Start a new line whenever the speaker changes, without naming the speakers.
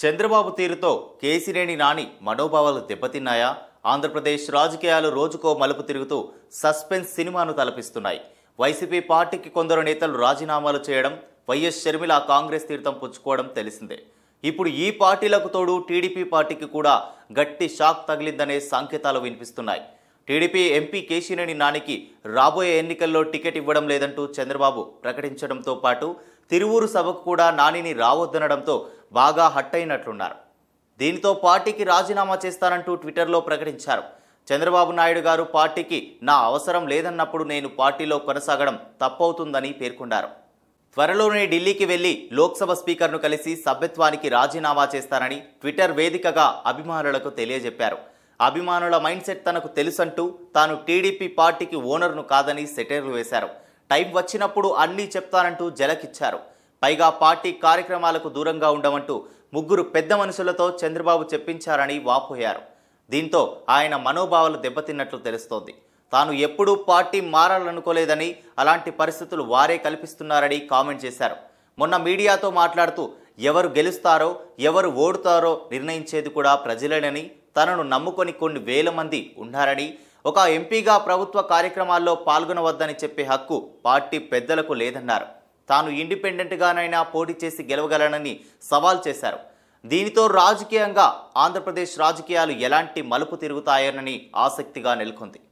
చంద్రబాబు తీరుతో కేసినేని నాని మనోభావాలు దెబ్బతిన్నాయా ఆంధ్రప్రదేశ్ రాజకీయాలు రోజుకో మలుపు తిరుగుతూ సస్పెన్స్ సినిమాను తలపిస్తున్నాయి వైసీపీ పార్టీకి కొందరు నేతలు రాజీనామాలు చేయడం వైఎస్ షర్మిల కాంగ్రెస్ తీర్థం పుచ్చుకోవడం తెలిసిందే ఇప్పుడు ఈ పార్టీలకు తోడు టీడీపీ పార్టీకి కూడా గట్టి షాక్ తగిలిందనే సంకేతాలు వినిపిస్తున్నాయి టీడీపీ ఎంపీ కేశినేని నానికి రాబోయే ఎన్నికల్లో టికెట్ ఇవ్వడం లేదంటూ చంద్రబాబు ప్రకటించడంతో పాటు తిరువూరు సభకు కూడా నానిని రావద్దనడంతో బాగా హట్ అయినట్లున్నారు దీనితో పార్టీకి రాజీనామా చేస్తానంటూ ట్విట్టర్లో ప్రకటించారు చంద్రబాబు నాయుడు గారు పార్టీకి నా అవసరం లేదన్నప్పుడు నేను పార్టీలో కొనసాగడం తప్పవుతుందని పేర్కొన్నారు త్వరలోనే ఢిల్లీకి వెళ్లి లోక్సభ స్పీకర్ను కలిసి సభ్యత్వానికి రాజీనామా చేస్తానని ట్విట్టర్ వేదికగా అభిమానులకు తెలియజెప్పారు అభిమానుల మైండ్ సెట్ తనకు తెలుసంటూ తాను టీడీపీ పార్టీకి ఓనర్ను కాదని సెటైర్లు వేశారు టైం వచ్చినప్పుడు అన్నీ చెప్తానంటూ జలకిచ్చారు పైగా పార్టీ కార్యక్రమాలకు దూరంగా ఉండమంటూ ముగ్గురు పెద్ద మనుషులతో చంద్రబాబు చెప్పించారని వాపోయారు దీంతో ఆయన మనోభావాలు దెబ్బతిన్నట్లు తెలుస్తోంది తాను ఎప్పుడూ పార్టీ మారాలనుకోలేదని అలాంటి పరిస్థితులు వారే కల్పిస్తున్నారని కామెంట్ చేశారు మొన్న మీడియాతో మాట్లాడుతూ ఎవరు గెలుస్తారో ఎవరు ఓడుతారో నిర్ణయించేది కూడా ప్రజలేనని తనను నమ్ముకొని కొన్ని వేల మంది ఉన్నారని ఒక ఎంపీగా ప్రభుత్వ కార్యక్రమాల్లో పాల్గొనవద్దని చెప్పే హక్కు పార్టీ పెద్దలకు లేదన్నారు తాను ఇండిపెండెంట్గానైనా పోటీ చేసి గెలవగలనని సవాల్ చేశారు దీనితో రాజకీయంగా ఆంధ్రప్రదేశ్ రాజకీయాలు ఎలాంటి మలుపు తిరుగుతాయోనని ఆసక్తిగా నెలకొంది